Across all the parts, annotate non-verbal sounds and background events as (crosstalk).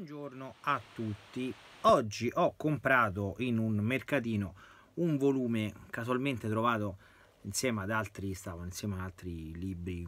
Buongiorno a tutti. Oggi ho comprato in un mercatino un volume casualmente trovato insieme ad altri, stavano insieme ad altri libri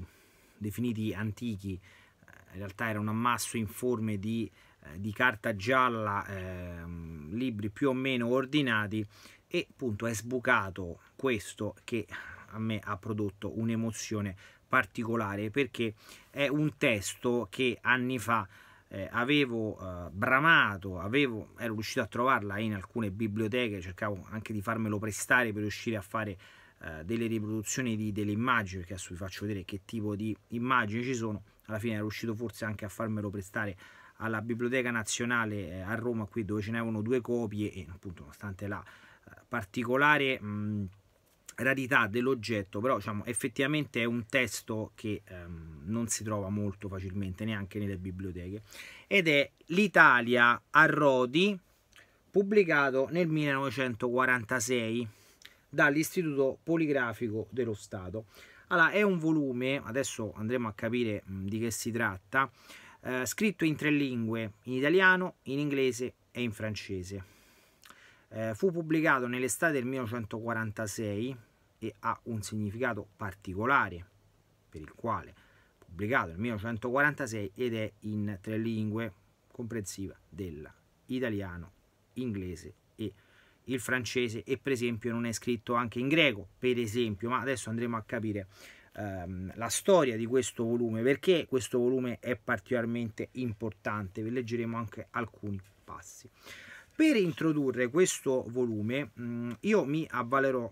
definiti antichi. Eh, in realtà era un ammasso in forme di, eh, di carta gialla, eh, libri più o meno ordinati e appunto è sbucato questo che a me ha prodotto un'emozione particolare perché è un testo che anni fa eh, avevo eh, bramato, avevo, ero riuscito a trovarla in alcune biblioteche, cercavo anche di farmelo prestare per riuscire a fare eh, delle riproduzioni di, delle immagini, perché adesso vi faccio vedere che tipo di immagini ci sono, alla fine ero riuscito forse anche a farmelo prestare alla Biblioteca Nazionale eh, a Roma, qui dove ce n'erano due copie e appunto nonostante la eh, particolare... Mh, rarità dell'oggetto, però diciamo, effettivamente è un testo che ehm, non si trova molto facilmente neanche nelle biblioteche ed è L'Italia a Rodi, pubblicato nel 1946 dall'Istituto Poligrafico dello Stato. Allora, è un volume, adesso andremo a capire di che si tratta, eh, scritto in tre lingue, in italiano, in inglese e in francese. Eh, fu pubblicato nell'estate del 1946 e ha un significato particolare per il quale pubblicato nel 1946 ed è in tre lingue comprensiva dell'italiano, inglese e il francese e per esempio non è scritto anche in greco per esempio ma adesso andremo a capire ehm, la storia di questo volume perché questo volume è particolarmente importante vi leggeremo anche alcuni passi per introdurre questo volume mh, mm, io mi avvalerò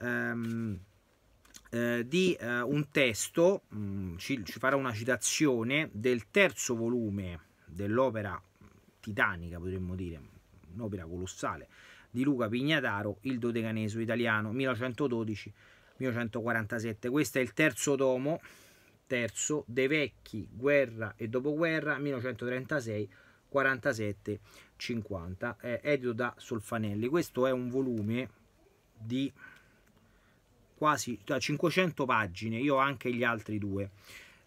ehm, eh, di eh, un testo, mh, mm, ci, ci, farà una citazione del terzo volume dell'opera titanica, potremmo dire, un'opera colossale, di Luca Pignataro, Il dodecaneso italiano, 1112-1147. Questo è il terzo tomo, terzo, De Vecchi, Guerra e Dopoguerra, 1936 47 50 eh, edito da Solfanelli questo è un volume di quasi 500 cioè, pagine, io ho anche gli altri due.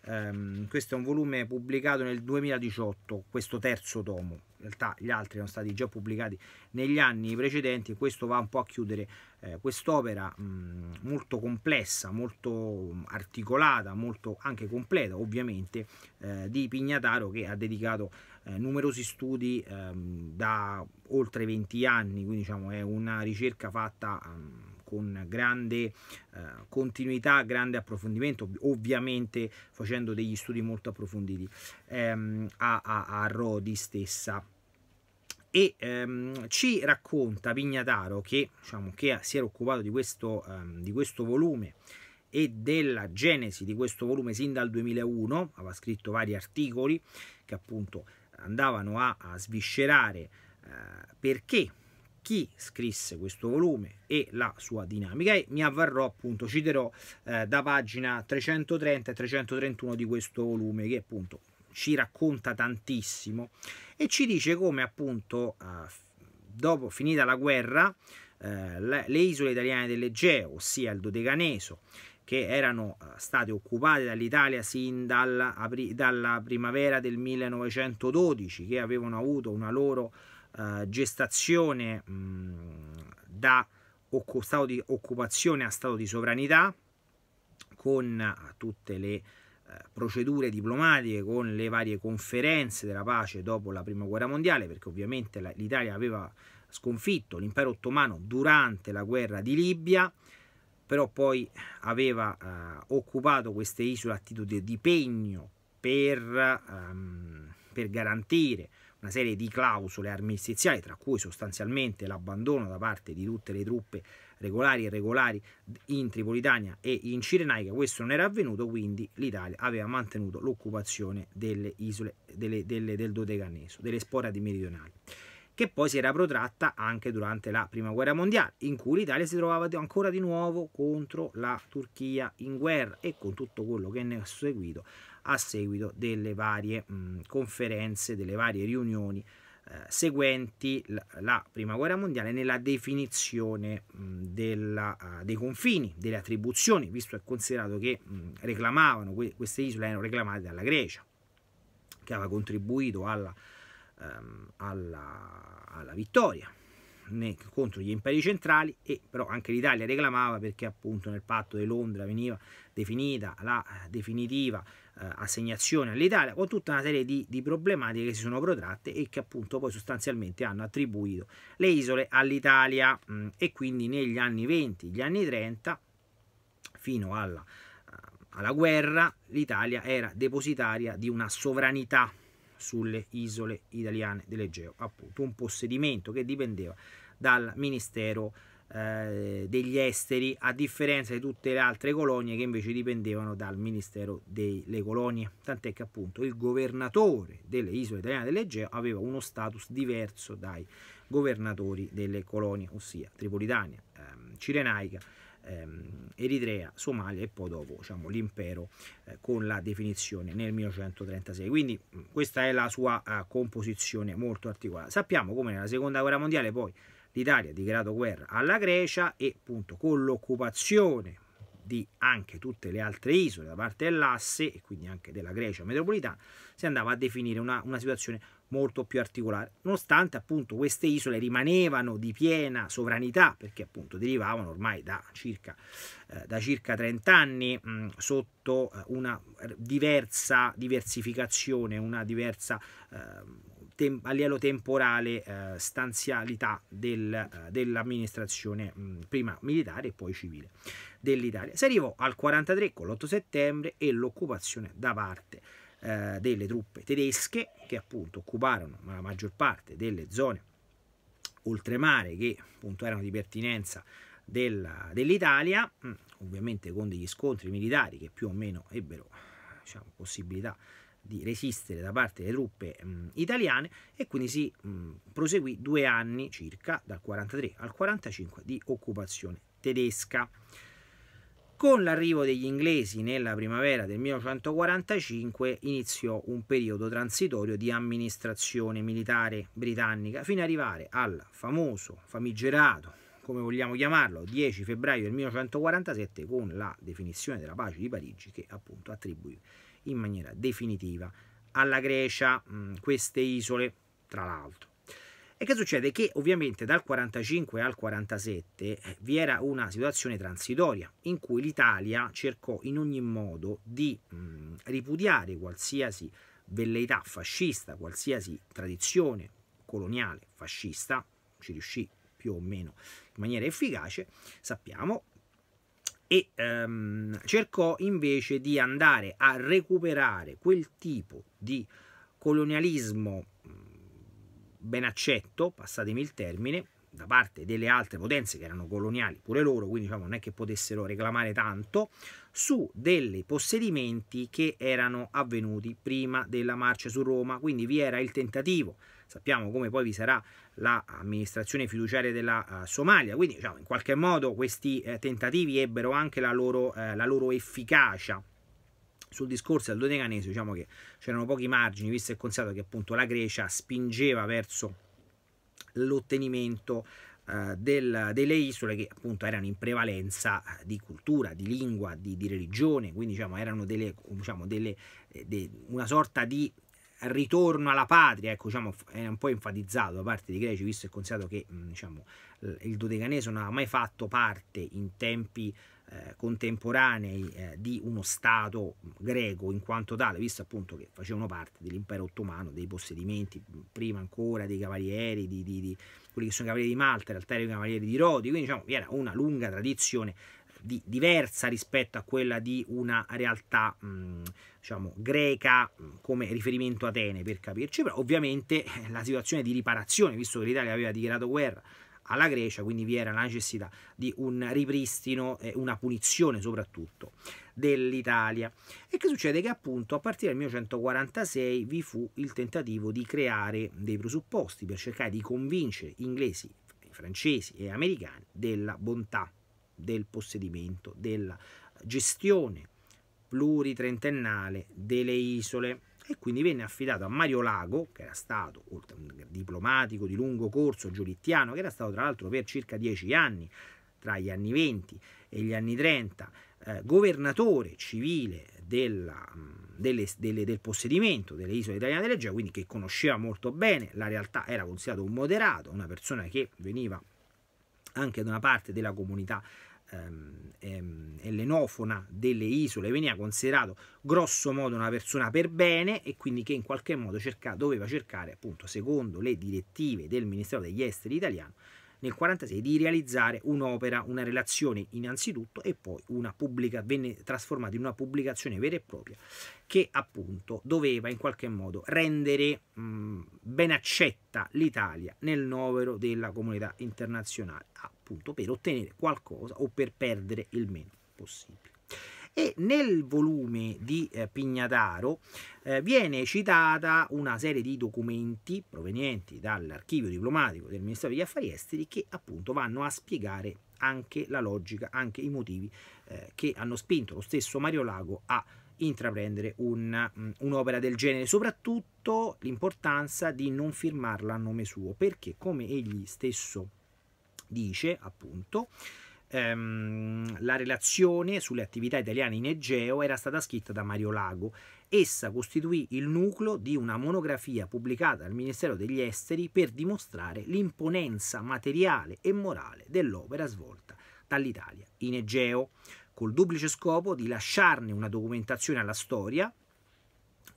Um, questo è un volume pubblicato nel 2018, questo terzo tomo. In realtà gli altri erano stati già pubblicati negli anni precedenti e questo va un po' a chiudere eh, quest'opera mm, molto complessa, molto mm, articolata, molto anche completa ovviamente eh, di Pignataro che ha dedicato eh, numerosi studi ehm, da oltre 20 anni, quindi diciamo è una ricerca fatta... Mh, mm, con grande eh, continuità, grande approfondimento, ovviamente facendo degli studi molto approfonditi ehm, a, a, a Rodi stessa e ehm, ci racconta Pignataro che, diciamo, che, si era occupato di questo, ehm, di questo, volume e della genesi di questo volume sin dal 2001, aveva scritto vari articoli che appunto andavano a, a sviscerare eh, perché chi scrisse questo volume e la sua dinamica e mi avvarrò appunto citerò eh, da pagina 330 e 331 di questo volume che appunto ci racconta tantissimo e ci dice come appunto eh, dopo finita la guerra eh, le, le isole italiane dell'Egeo ossia il Dodecaneso che erano eh, state occupate dall'Italia sin dalla, dalla primavera del 1912 che avevano avuto una loro eh, gestazione mh, da stato di occupazione a stato di sovranità, con eh, tutte le eh, procedure diplomatiche, con le varie conferenze della pace dopo la prima guerra mondiale, perché ovviamente l'Italia aveva sconfitto l'impero ottomano durante la guerra di Libia, però poi aveva eh, occupato queste isole a titolo di pegno per, ehm, per garantire una serie di clausole armistiziali, tra cui sostanzialmente l'abbandono da parte di tutte le truppe regolari e irregolari in Tripolitania e in Cirenaica, questo non era avvenuto, quindi l'Italia aveva mantenuto l'occupazione delle isole delle, delle, del Dodecaneso, delle sporadi meridionali che poi si era protratta anche durante la prima guerra mondiale, in cui l'Italia si trovava ancora di nuovo contro la Turchia in guerra e con tutto quello che ne è seguito a seguito delle varie mh, conferenze, delle varie riunioni eh, seguenti la, prima guerra mondiale nella definizione mh, della, uh, dei confini, delle attribuzioni, visto e considerato che mh, reclamavano, que queste isole erano reclamate dalla Grecia, che aveva contribuito alla ehm, alla, alla, vittoria né, contro gli imperi centrali e però anche l'Italia reclamava perché appunto nel patto di Londra veniva definita la eh, definitiva eh, assegnazione all'Italia con tutta una serie di, di problematiche che si sono protratte e che appunto poi sostanzialmente hanno attribuito le isole all'Italia mm, e quindi negli anni 20, gli anni 30 fino alla eh, alla guerra, l'Italia era depositaria di una sovranità sulle isole italiane dell'Egeo, appunto un possedimento che dipendeva dal Ministero eh, degli Esteri, a differenza di tutte le altre colonie che invece dipendevano dal Ministero delle Colonie, tant'è che appunto il governatore delle isole italiane dell'Egeo aveva uno status diverso dai governatori delle colonie, ossia Tripolitania, ehm, Cirenaica, ehm, Eritrea, Somalia e poi dopo diciamo, l'impero eh, con la definizione nel 1936. Quindi mm, questa è la sua eh, composizione molto articolata. Sappiamo come nella seconda guerra mondiale poi l'Italia ha dichiarato guerra alla Grecia e appunto con l'occupazione di anche tutte le altre isole da parte dell'asse e quindi anche della Grecia metropolitana si andava a definire una, una situazione molto più articolare, nonostante appunto queste isole rimanevano di piena sovranità, perché appunto derivavano ormai da circa, eh, da circa 30 anni mh, mm, sotto eh, una diversa diversificazione, una diversa eh, tem- a livello temporale eh, stanzialità del, eh, dell'amministrazione mm, prima militare e poi civile dell'Italia. Si arrivò al 43 con l'8 settembre e l'occupazione da parte eh, delle truppe tedesche che appunto occuparono la maggior parte delle zone oltremare che appunto erano di pertinenza dell'Italia, dell mm, ovviamente con degli scontri militari che più o meno ebbero diciamo, possibilità di resistere da parte delle truppe mh, mm, italiane e quindi si mh, mm, proseguì due anni circa dal 43 al 45 di occupazione tedesca. Con l'arrivo degli inglesi nella primavera del 1945 iniziò un periodo transitorio di amministrazione militare britannica fino ad arrivare al famoso, famigerato, come vogliamo chiamarlo, 10 febbraio del 1947 con la definizione della pace di Parigi che appunto attribuì in maniera definitiva alla Grecia mh, mm, queste isole, tra l'altro. E che succede? Che ovviamente dal 45 al 47 eh, vi era una situazione transitoria in cui l'Italia cercò in ogni modo di mh, mm, ripudiare qualsiasi velleità fascista, qualsiasi tradizione coloniale fascista, ci riuscì più o meno in maniera efficace, sappiamo, e ehm, cercò invece di andare a recuperare quel tipo di colonialismo ben accetto, passatemi il termine, da parte delle altre potenze che erano coloniali pure loro, quindi diciamo, non è che potessero reclamare tanto, su dei possedimenti che erano avvenuti prima della marcia su Roma, quindi vi era il tentativo, sappiamo come poi vi sarà l'amministrazione fiduciaria della uh, Somalia, quindi diciamo, in qualche modo questi eh, tentativi ebbero anche la loro, eh, la loro efficacia sul discorso del dodecanese diciamo che c'erano pochi margini visto e considerato che appunto la Grecia spingeva verso l'ottenimento eh, del, delle isole che appunto erano in prevalenza di cultura, di lingua, di, di religione, quindi diciamo erano delle, diciamo, delle, eh, de, una sorta di ritorno alla patria, ecco, diciamo, è un po' enfatizzato da parte dei greci, visto e considerato che diciamo, il dodecanese non aveva mai fatto parte in tempi eh, contemporanei eh, di uno Stato greco in quanto tale, visto appunto che facevano parte dell'impero ottomano, dei possedimenti prima ancora dei cavalieri, di, di, di quelli che sono i cavalieri di Malta, in realtà i cavalieri di Rodi, quindi diciamo vi era una lunga tradizione eh, di, diversa rispetto a quella di una realtà mh, diciamo greca mh, come riferimento Atene per capirci, però ovviamente eh, la situazione di riparazione, visto che l'Italia aveva dichiarato guerra alla Grecia, quindi vi era la necessità di un ripristino e una punizione soprattutto dell'Italia. E che succede? Che appunto a partire dal 1946 vi fu il tentativo di creare dei presupposti per cercare di convincere inglesi, francesi e americani della bontà del possedimento, della gestione pluritrentennale delle isole e quindi venne affidato a Mario Lago, che era stato un diplomatico di lungo corso giolittiano, che era stato tra l'altro per circa dieci anni, tra gli anni 20 e gli anni 30, eh, governatore civile della, mm, delle, delle, del possedimento delle isole italiane dell'Egea, quindi che conosceva molto bene la realtà, era considerato un moderato, una persona che veniva anche da una parte della comunità ehm, ehm, delle isole veniva considerato grosso modo una persona per bene e quindi che in qualche modo cerca, doveva cercare, appunto, secondo le direttive del Ministero degli Esteri italiano, nel 1946 di realizzare un'opera, una relazione innanzitutto e poi una pubblica, venne trasformata in una pubblicazione vera e propria che appunto doveva in qualche modo rendere mh, mm, ben accetta l'Italia nel novero della comunità internazionale, appunto per ottenere qualcosa o per perdere il meno possibile e nel volume di eh, Pignataro eh, viene citata una serie di documenti provenienti dall'archivio diplomatico del Ministero degli Affari Esteri che appunto vanno a spiegare anche la logica, anche i motivi eh, che hanno spinto lo stesso Mario Lago a intraprendere mm, un'opera un del genere, soprattutto l'importanza di non firmarla a nome suo, perché come egli stesso dice, appunto, ehm, la relazione sulle attività italiane in Egeo era stata scritta da Mario Lago. Essa costituì il nucleo di una monografia pubblicata dal Ministero degli Esteri per dimostrare l'imponenza materiale e morale dell'opera svolta dall'Italia in Egeo, col duplice scopo di lasciarne una documentazione alla storia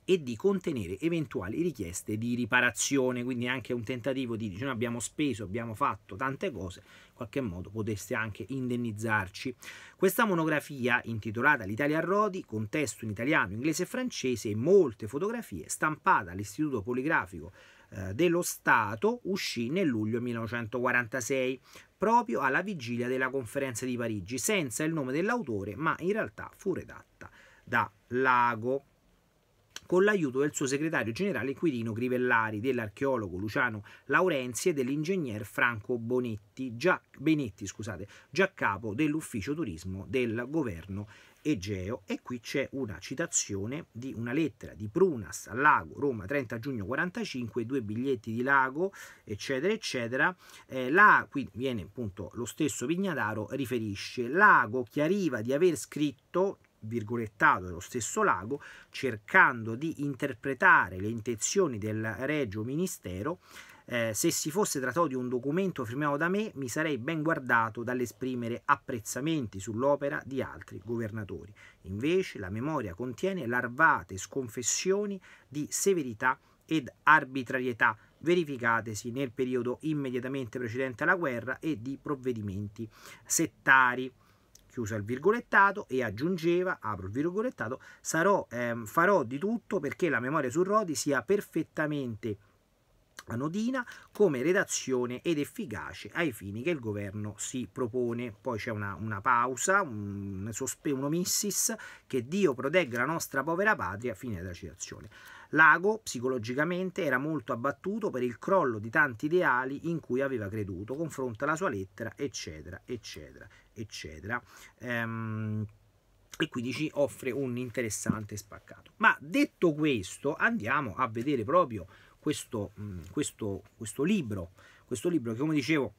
e di contenere eventuali richieste di riparazione, quindi anche un tentativo di dire abbiamo speso, abbiamo fatto tante cose, in qualche modo poteste anche indennizzarci. Questa monografia intitolata L'Italia a Rodi, con testo in italiano, inglese e francese e molte fotografie, stampata all'Istituto Poligrafico eh, dello Stato uscì nel luglio 1946, proprio alla vigilia della conferenza di Parigi, senza il nome dell'autore, ma in realtà fu redatta da Lago con l'aiuto del suo segretario generale Quirino Grivellari, dell'archeologo Luciano Laurenzi e dell'ingegner Franco Bonetti, già, Benetti, scusate, già capo dell'ufficio turismo del governo Egeo e qui c'è una citazione di una lettera di Prunas al Lago Roma 30 giugno 45 due biglietti di Lago eccetera eccetera eh, là qui viene appunto lo stesso Vignadaro, riferisce Lago chiariva di aver scritto virgolettato dello stesso Lago, cercando di interpretare le intenzioni del Regio Ministero eh, se si fosse trattato di un documento firmato da me, mi sarei ben guardato dall'esprimere apprezzamenti sull'opera di altri governatori. Invece la memoria contiene larvate sconfessioni di severità ed arbitrarietà verificatesi nel periodo immediatamente precedente alla guerra e di provvedimenti settari chiusa il virgolettato e aggiungeva, apro il virgolettato, sarò, ehm, farò di tutto perché la memoria su Rodi sia perfettamente anodina come redazione ed efficace ai fini che il governo si propone. Poi c'è una, una, pausa, un, un omissis, che Dio protegga la nostra povera patria, fine della citazione. Lago psicologicamente era molto abbattuto per il crollo di tanti ideali in cui aveva creduto, confronta la sua lettera, eccetera, eccetera eccetera. Ehm, e quindi ci offre un interessante spaccato. Ma detto questo, andiamo a vedere proprio questo, mm, questo, questo libro, questo libro che come dicevo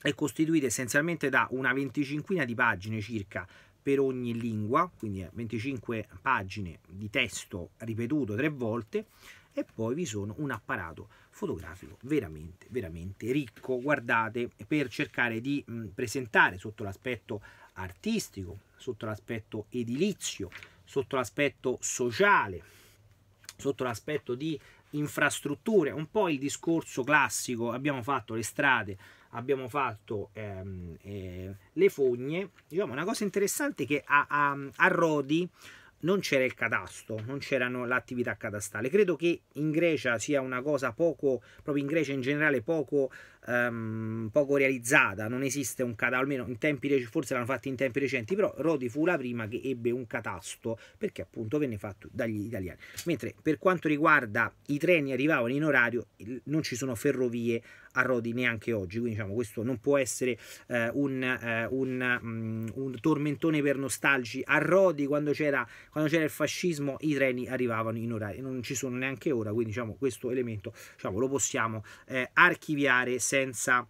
è costituito essenzialmente da una venticinquina di pagine circa per ogni lingua, quindi 25 pagine di testo ripetuto tre volte, e poi vi sono un apparato fotografico veramente veramente ricco guardate per cercare di presentare sotto l'aspetto artistico sotto l'aspetto edilizio sotto l'aspetto sociale sotto l'aspetto di infrastrutture un po' il discorso classico abbiamo fatto le strade abbiamo fatto ehm, eh, le fogne diciamo una cosa interessante che a, a, a Rodi non c'era il catasto, non c'erano l'attività catastale. Credo che in Grecia sia una cosa poco, proprio in Grecia in generale, poco um, poco realizzata, non esiste un catasto, almeno in tempi recenti, forse l'hanno fatto in tempi recenti, però Rodi fu la prima che ebbe un catasto perché appunto venne fatto dagli italiani. Mentre per quanto riguarda i treni arrivavano in orario, non ci sono ferrovie a Rodi neanche oggi, quindi diciamo questo non può essere eh, un, eh, un, um, un, tormentone per nostalgi. A Rodi quando c'era, quando c'era il fascismo i treni arrivavano in orario, non ci sono neanche ora, quindi diciamo questo elemento diciamo, lo possiamo eh, archiviare. Se senza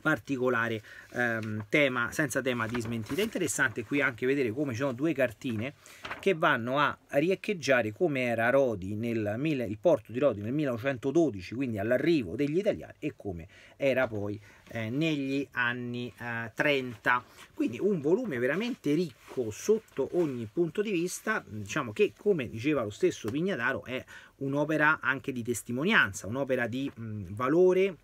particolare ehm, tema, senza tema di smentita. interessante qui anche vedere come ci sono due cartine che vanno a riecheggiare come era Rodi nel, il porto di Rodi nel 1912, quindi all'arrivo degli italiani, e come era poi eh, negli anni eh, 30. Quindi un volume veramente ricco sotto ogni punto di vista, diciamo che come diceva lo stesso Pignataro è un'opera anche di testimonianza, un'opera di mh, valore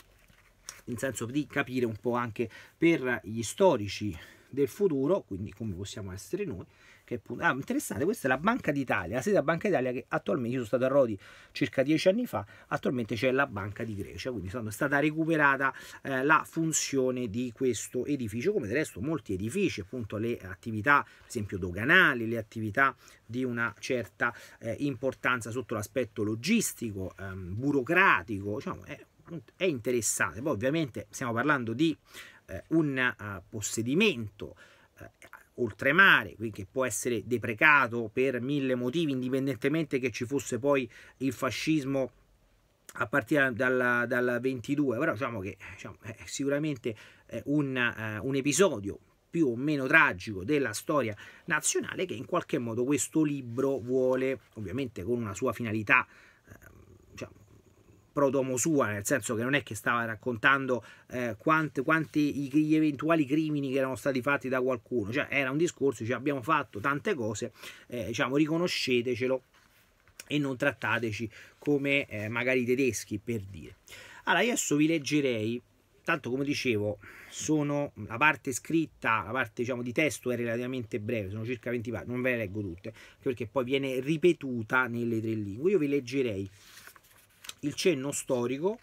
in senso di capire un po' anche per gli storici del futuro, quindi come possiamo essere noi. Che appunto, ah, interessante, questa è la Banca d'Italia, la sede della Banca d'Italia che attualmente, io sono stato a Rodi circa dieci anni fa, attualmente c'è la Banca di Grecia, quindi è stata recuperata eh, la funzione di questo edificio, come del resto molti edifici, appunto le attività, per esempio doganali, le attività di una certa eh, importanza sotto l'aspetto logistico, ehm, burocratico, diciamo, è è interessante. Poi ovviamente stiamo parlando di eh, un uh, possedimento eh, oltremare, quindi che può essere deprecato per mille motivi, indipendentemente che ci fosse poi il fascismo a partire dal, dal 22, però diciamo che diciamo, è sicuramente eh, un, uh, un episodio più o meno tragico della storia nazionale che in qualche modo questo libro vuole, ovviamente con una sua finalità prodomo sua, nel senso che non è che stava raccontando eh, quanti, quanti gli eventuali crimini che erano stati fatti da qualcuno, cioè era un discorso, cioè abbiamo fatto tante cose, eh, diciamo riconoscetecelo e non trattateci come eh, magari i tedeschi per dire. Allora, adesso vi leggerei, tanto come dicevo, sono la parte scritta, la parte diciamo di testo è relativamente breve, sono circa 20 pagine, non ve le leggo tutte, perché poi viene ripetuta nelle tre lingue. Io vi leggerei il cenno storico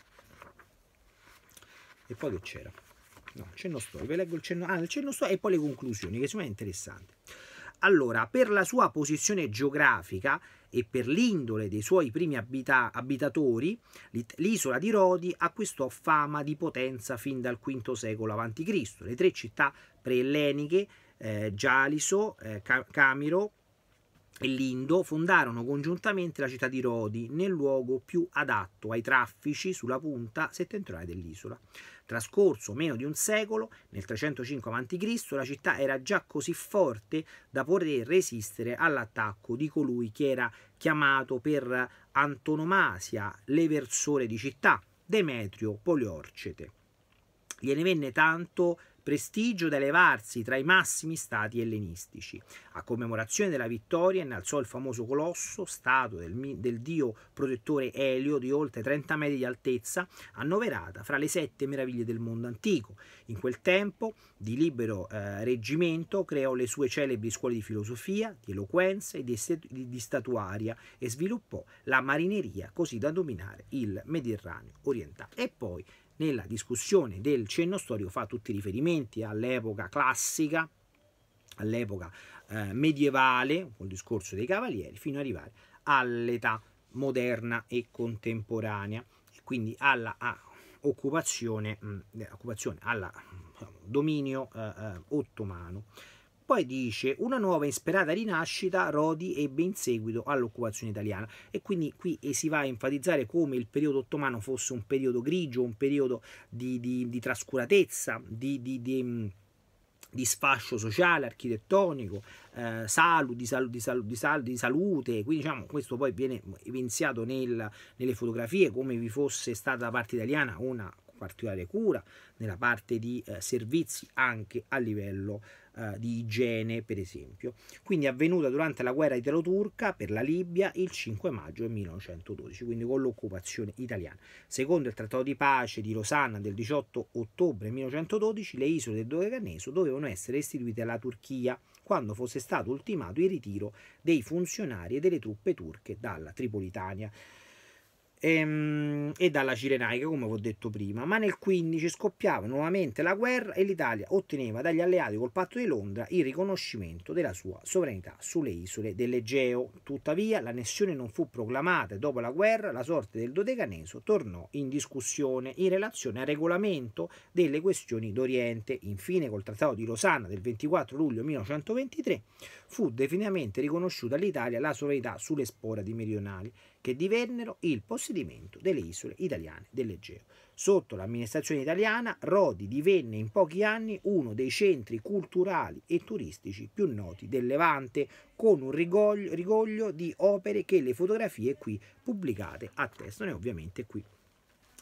e poi che c'era? No, il cenno storico, vi leggo il cenno, ah, il cenno storico e poi le conclusioni che sono interessanti. Allora, per la sua posizione geografica e per l'indole dei suoi primi abita abitatori, l'isola di Rodi acquistò fama di potenza fin dal V secolo a.C. Le tre città preelleniche, eh, Gialiso, eh, Camiro e Lindo fondarono congiuntamente la città di Rodi nel luogo più adatto ai traffici sulla punta settentrionale dell'isola. Trascorso meno di un secolo, nel 305 a.C., la città era già così forte da poter resistere all'attacco di colui che era chiamato per antonomasia l'eversore di città, Demetrio Poliorcete. Gliene venne tanto prestigio da elevarsi tra i massimi stati ellenistici. A commemorazione della vittoria innalzò il famoso colosso, stato del, del dio protettore Elio di oltre 30 metri di altezza, annoverata fra le sette meraviglie del mondo antico. In quel tempo, di libero eh, reggimento, creò le sue celebri scuole di filosofia, di eloquenza e di, di statuaria e sviluppò la marineria così da dominare il Mediterraneo orientale. E poi nella discussione del cenno storico fa tutti i riferimenti all'epoca classica, all'epoca eh, medievale, il discorso dei cavalieri, fino ad arrivare all'età moderna e contemporanea, e quindi alla a, occupazione, mh, mm, eh, occupazione, alla diciamo, dominio eh, eh ottomano. Poi dice una nuova e sperata rinascita Rodi ebbe in seguito all'occupazione italiana e quindi qui eh, si va a enfatizzare come il periodo ottomano fosse un periodo grigio, un periodo di, di, di trascuratezza, di, di mm, di sfascio sociale, architettonico, eh, salu, di, salu, di, salu, di, sal, di, salute, quindi diciamo questo poi viene evidenziato nel, nelle fotografie come vi fosse stata da parte italiana una particolare cura nella parte di eh, servizi anche a livello eh, di igiene, per esempio. Quindi avvenuta durante la guerra italo-turca per la Libia il 5 maggio 1912, quindi con l'occupazione italiana. Secondo il trattato di pace di Losanna del 18 ottobre 1912, le isole del Dodecaneso dovevano essere restituite alla Turchia quando fosse stato ultimato il ritiro dei funzionari e delle truppe turche dalla Tripolitania e, ehm, e dalla Cirenaica, come ho detto prima, ma nel 15 scoppiava nuovamente la guerra e l'Italia otteneva dagli alleati col patto di Londra il riconoscimento della sua sovranità sulle isole dell'Egeo. Tuttavia l'annessione non fu proclamata e dopo la guerra la sorte del Dodecaneso tornò in discussione in relazione al regolamento delle questioni d'Oriente. Infine col Trattato di Losanna del 24 luglio 1923 fu definitivamente riconosciuta all'Italia la sovranità sulle spora di meridionali che divennero il possedimento delle isole italiane dell'Egeo. Sotto l'amministrazione italiana, Rodi divenne in pochi anni uno dei centri culturali e turistici più noti del Levante, con un rigoglio, rigoglio di opere che le fotografie qui pubblicate attestano e ovviamente qui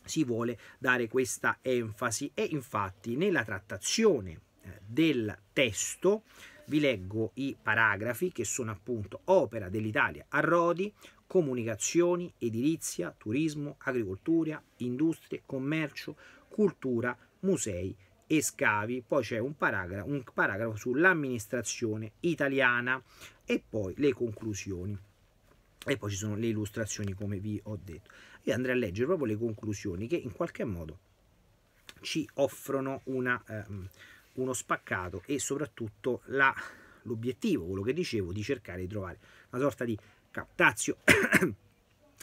si vuole dare questa enfasi e infatti nella trattazione eh, del testo vi leggo i paragrafi che sono appunto opera dell'Italia a Rodi, comunicazioni, edilizia, turismo, agricoltura, industrie, commercio, cultura, musei e scavi. Poi c'è un paragrafo, un paragrafo sull'amministrazione italiana e poi le conclusioni. E poi ci sono le illustrazioni come vi ho detto. Io andrei a leggere proprio le conclusioni che in qualche modo ci offrono una, ehm, uno spaccato e soprattutto l'obiettivo, quello che dicevo, di cercare di trovare una sorta di captazio, (coughs)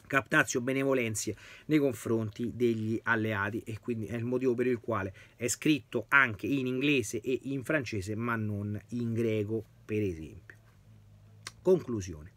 captazio benevolenzie nei confronti degli alleati e quindi è il motivo per il quale è scritto anche in inglese e in francese ma non in greco per esempio. Conclusione.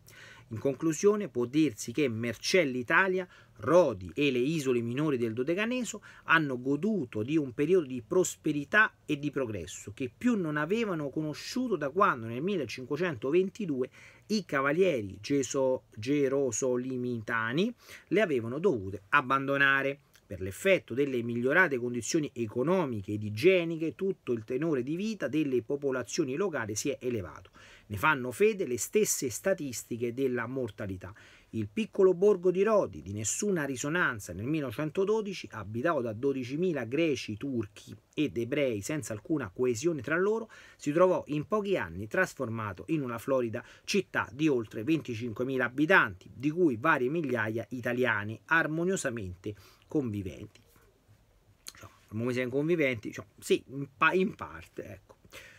In conclusione può dirsi che Mercelli Italia Rodi e le isole minori del Dodecaneso hanno goduto di un periodo di prosperità e di progresso che più non avevano conosciuto da quando nel 1522 i cavalieri geso, gerosolimitani le avevano dovute abbandonare. Per l'effetto delle migliorate condizioni economiche ed igieniche, tutto il tenore di vita delle popolazioni locali si è elevato. Ne fanno fede le stesse statistiche della mortalità. Il piccolo borgo di Rodi, di nessuna risonanza nel 1912, abitato da 12.000 greci, turchi ed ebrei senza alcuna coesione tra loro, si trovò in pochi anni trasformato in una florida città di oltre 25.000 abitanti, di cui varie migliaia italiani, armoniosamente conviventi. Cioè, armoniosamente conviventi, cioè, sì, in parte, ecco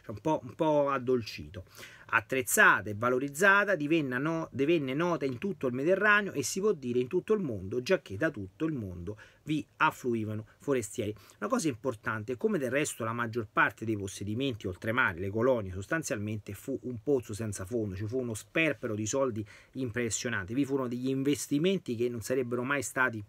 cioè un, po', un po' addolcito. Attrezzata e valorizzata, divenne, no, divenne nota in tutto il Mediterraneo e si può dire in tutto il mondo, giacché da tutto il mondo vi affluivano forestieri. Una cosa importante, come del resto la maggior parte dei possedimenti oltremare, le colonie, sostanzialmente fu un pozzo senza fondo, ci fu uno sperpero di soldi impressionante, vi furono degli investimenti che non sarebbero mai stati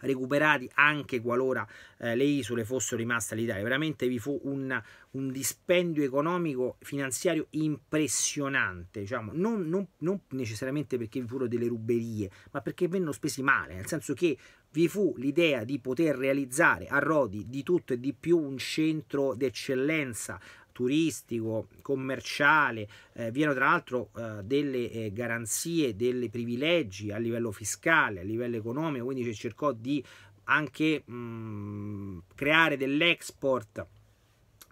recuperati anche qualora eh, le isole fossero rimaste all'Italia. Veramente vi fu un, un dispendio economico finanziario impressionante, diciamo, non, non, non necessariamente perché vi furono delle ruberie, ma perché vennero spesi male, nel senso che vi fu l'idea di poter realizzare a Rodi di tutto e di più un centro d'eccellenza turistico, commerciale, eh, vi erano tra l'altro eh, delle eh, garanzie, dei privilegi a livello fiscale, a livello economico, quindi si cercò di anche mh, mm, creare dell'export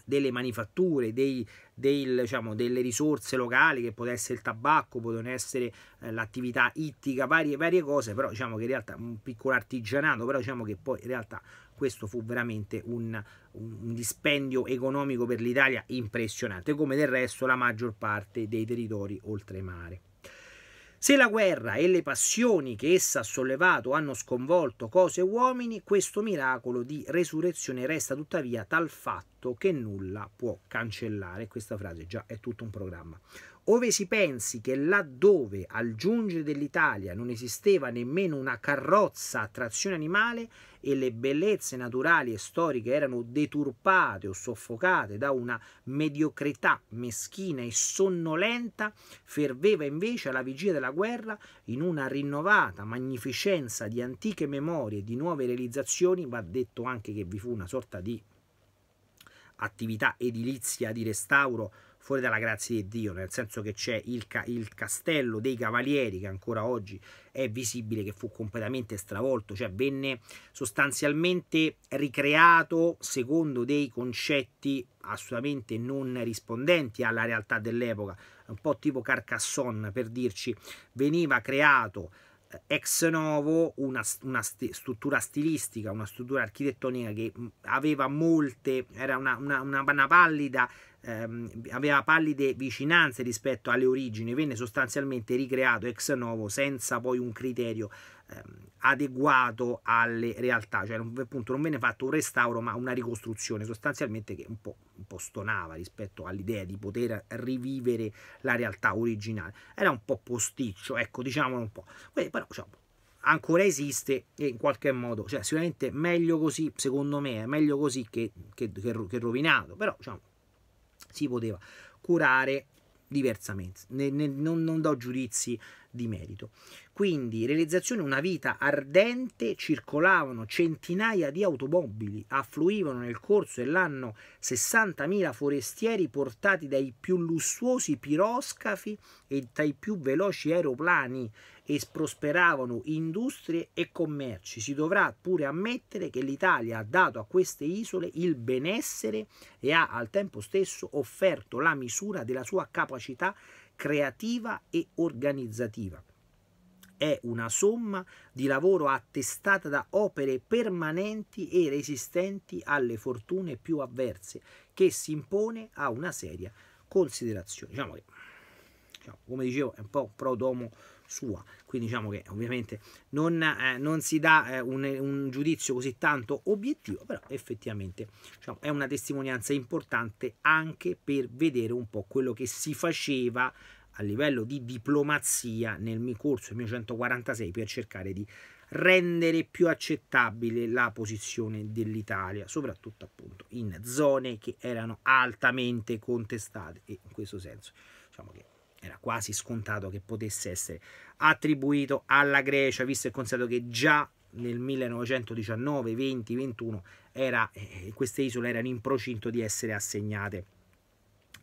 delle manifatture, dei, dei, diciamo, delle risorse locali che potesse essere il tabacco, potevano essere eh, l'attività ittica, varie, varie cose, però diciamo che in realtà un piccolo artigianato, però diciamo che poi in realtà questo fu veramente un, un dispendio economico per l'Italia impressionante, come del resto la maggior parte dei territori oltremare. Se la guerra e le passioni che essa ha sollevato hanno sconvolto cose e uomini, questo miracolo di resurrezione resta tuttavia tal fatto che nulla può cancellare. Questa frase già è tutto un programma ove si pensi che laddove al giungere dell'Italia non esisteva nemmeno una carrozza a trazione animale e le bellezze naturali e storiche erano deturpate o soffocate da una mediocrità meschina e sonnolenta, ferveva invece alla vigilia della guerra in una rinnovata magnificenza di antiche memorie e di nuove realizzazioni, va detto anche che vi fu una sorta di attività edilizia di restauro fuori dalla grazia di Dio, nel senso che c'è il, ca il, castello dei cavalieri che ancora oggi è visibile che fu completamente stravolto, cioè venne sostanzialmente ricreato secondo dei concetti assolutamente non rispondenti alla realtà dell'epoca, un po' tipo Carcassonne per dirci, veniva creato eh, ex novo una, una st struttura stilistica, una struttura architettonica che aveva molte, era una, una, una pallida ehm, aveva pallide vicinanze rispetto alle origini, venne sostanzialmente ricreato ex novo senza poi un criterio ehm, adeguato alle realtà, cioè appunto non venne fatto un restauro ma una ricostruzione sostanzialmente che un po', un po stonava rispetto all'idea di poter rivivere la realtà originale, era un po' posticcio, ecco diciamolo un po', Quindi, però cioè, ancora esiste e in qualche modo, cioè sicuramente meglio così, secondo me, è eh, meglio così che, che, che rovinato, però diciamo si poteva curare diversamente. Ne, ne, non, non do giudizi di merito. Quindi, realizzazione una vita ardente, circolavano centinaia di automobili, affluivano nel corso dell'anno 60.000 forestieri portati dai più lussuosi piroscafi e dai più veloci aeroplani e prosperavano industrie e commerci. Si dovrà pure ammettere che l'Italia ha dato a queste isole il benessere e ha al tempo stesso offerto la misura della sua capacità creativa e organizzativa è una somma di lavoro attestata da opere permanenti e resistenti alle fortune più avverse che si impone a una seria considerazione. Diciamo che, diciamo, come dicevo, è un po' prodomo sua, quindi diciamo che ovviamente non, eh, non si dà eh, un, un, giudizio così tanto obiettivo, però effettivamente diciamo, è una testimonianza importante anche per vedere un po' quello che si faceva a livello di diplomazia nel mio corso, mio 146, per cercare di rendere più accettabile la posizione dell'Italia, soprattutto appunto in zone che erano altamente contestate e in questo senso diciamo che era quasi scontato che potesse essere attribuito alla Grecia, visto e considerato che già nel 1919, 20, 21 era, eh, queste isole erano in procinto di essere assegnate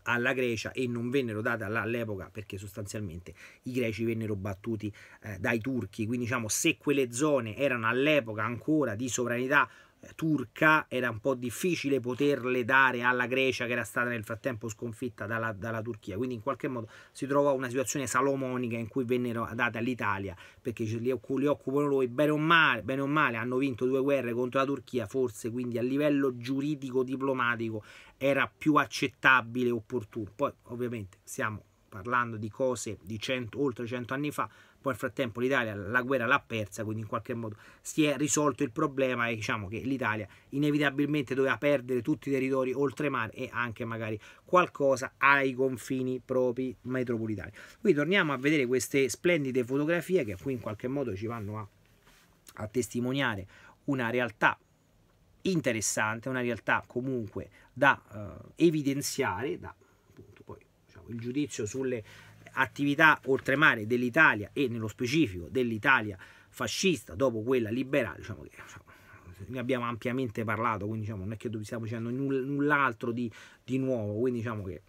alla Grecia e non vennero date all'epoca perché sostanzialmente i greci vennero battuti eh, dai turchi, quindi diciamo se quelle zone erano all'epoca ancora di sovranità turca era un po' difficile poterle dare alla Grecia che era stata nel frattempo sconfitta dalla, dalla Turchia, quindi in qualche modo si trovò una situazione salomonica in cui vennero date all'Italia perché li, li occupano loro bene o, male, bene o male hanno vinto due guerre contro la Turchia, forse quindi a livello giuridico-diplomatico era più accettabile e opportuno. Poi ovviamente stiamo parlando di cose di cento, oltre 100 anni fa, poi nel frattempo l'Italia la guerra l'ha persa, quindi in qualche modo si è risolto il problema e diciamo che l'Italia inevitabilmente doveva perdere tutti i territori oltre mare e anche magari qualcosa ai confini propri metropolitani. Qui torniamo a vedere queste splendide fotografie che qui in qualche modo ci vanno a, a testimoniare una realtà interessante, una realtà comunque da eh, evidenziare, da appunto, poi diciamo, il giudizio sulle attività oltremare dell'Italia e nello specifico dell'Italia fascista dopo quella liberale, diciamo che ne abbiamo ampiamente parlato, quindi diciamo, non è che stiamo dicendo null'altro di, di, nuovo, quindi diciamo che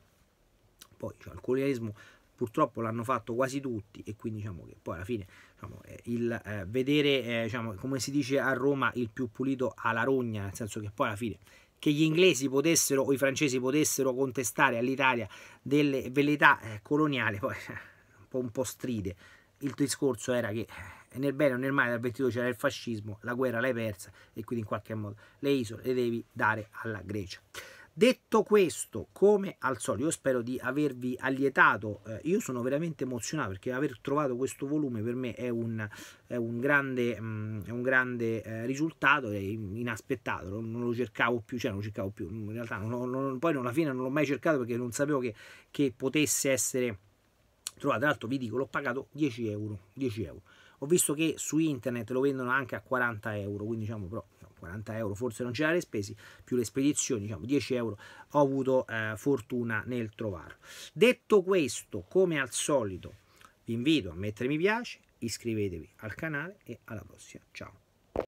poi diciamo, il colonialismo purtroppo l'hanno fatto quasi tutti e quindi diciamo che poi alla fine diciamo, eh, il eh, vedere eh, diciamo, come si dice a Roma il più pulito alla rogna, nel senso che poi alla fine che gli inglesi potessero o i francesi potessero contestare all'Italia delle velleità eh, coloniali, poi eh, un po', un po' stride. Il discorso era che eh, nel bene o nel male dal 22 c'era il fascismo, la guerra l'hai persa e quindi in qualche modo le isole le devi dare alla Grecia. Detto questo, come al solito, io spero di avervi allietato, eh, io sono veramente emozionato perché aver trovato questo volume per me è un, è un grande, mh, mm, è un grande eh, risultato, è inaspettato, non, non, lo cercavo più, cioè non lo cercavo più, in realtà non, non, poi alla fine non l'ho mai cercato perché non sapevo che, che potesse essere trovato, tra l'altro vi dico, l'ho pagato 10 euro, 10 euro, ho visto che su internet lo vendono anche a 40 euro, quindi diciamo però 40 euro forse non ce l'avrei spesi, più le spedizioni, diciamo 10 euro, ho avuto eh, fortuna nel trovarlo. Detto questo, come al solito, vi invito a mettere mi piace, iscrivetevi al canale e alla prossima. Ciao!